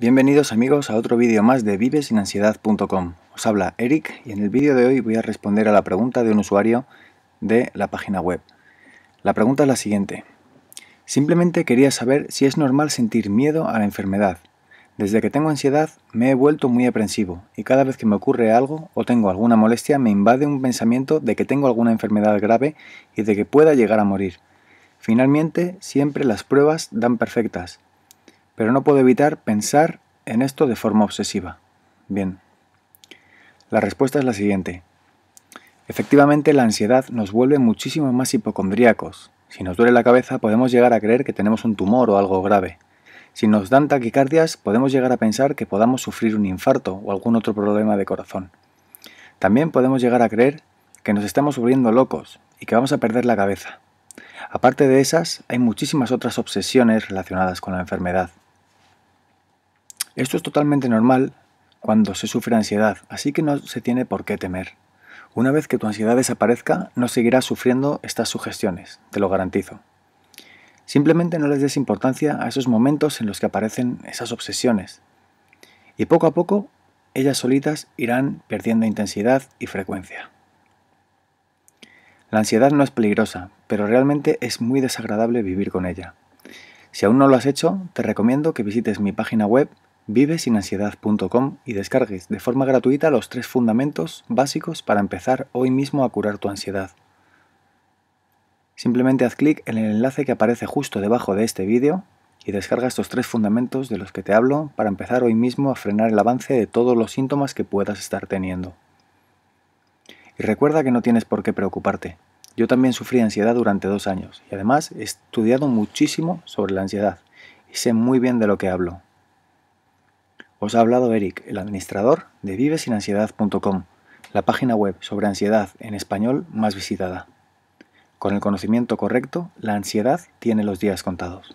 Bienvenidos amigos a otro vídeo más de vivesinansiedad.com. Os habla Eric y en el vídeo de hoy voy a responder a la pregunta de un usuario de la página web. La pregunta es la siguiente. Simplemente quería saber si es normal sentir miedo a la enfermedad. Desde que tengo ansiedad me he vuelto muy aprensivo y cada vez que me ocurre algo o tengo alguna molestia me invade un pensamiento de que tengo alguna enfermedad grave y de que pueda llegar a morir. Finalmente, siempre las pruebas dan perfectas pero no puedo evitar pensar en esto de forma obsesiva. Bien. La respuesta es la siguiente. Efectivamente, la ansiedad nos vuelve muchísimo más hipocondríacos. Si nos duele la cabeza, podemos llegar a creer que tenemos un tumor o algo grave. Si nos dan taquicardias, podemos llegar a pensar que podamos sufrir un infarto o algún otro problema de corazón. También podemos llegar a creer que nos estamos volviendo locos y que vamos a perder la cabeza. Aparte de esas, hay muchísimas otras obsesiones relacionadas con la enfermedad. Esto es totalmente normal cuando se sufre ansiedad, así que no se tiene por qué temer. Una vez que tu ansiedad desaparezca, no seguirás sufriendo estas sugestiones, te lo garantizo. Simplemente no les des importancia a esos momentos en los que aparecen esas obsesiones. Y poco a poco, ellas solitas irán perdiendo intensidad y frecuencia. La ansiedad no es peligrosa, pero realmente es muy desagradable vivir con ella. Si aún no lo has hecho, te recomiendo que visites mi página web vivesinansiedad.com y descargues de forma gratuita los tres fundamentos básicos para empezar hoy mismo a curar tu ansiedad. Simplemente haz clic en el enlace que aparece justo debajo de este vídeo y descarga estos tres fundamentos de los que te hablo para empezar hoy mismo a frenar el avance de todos los síntomas que puedas estar teniendo. Y recuerda que no tienes por qué preocuparte. Yo también sufrí ansiedad durante dos años y además he estudiado muchísimo sobre la ansiedad y sé muy bien de lo que hablo. Os ha hablado Eric, el administrador de vivesinansiedad.com, la página web sobre ansiedad en español más visitada. Con el conocimiento correcto, la ansiedad tiene los días contados.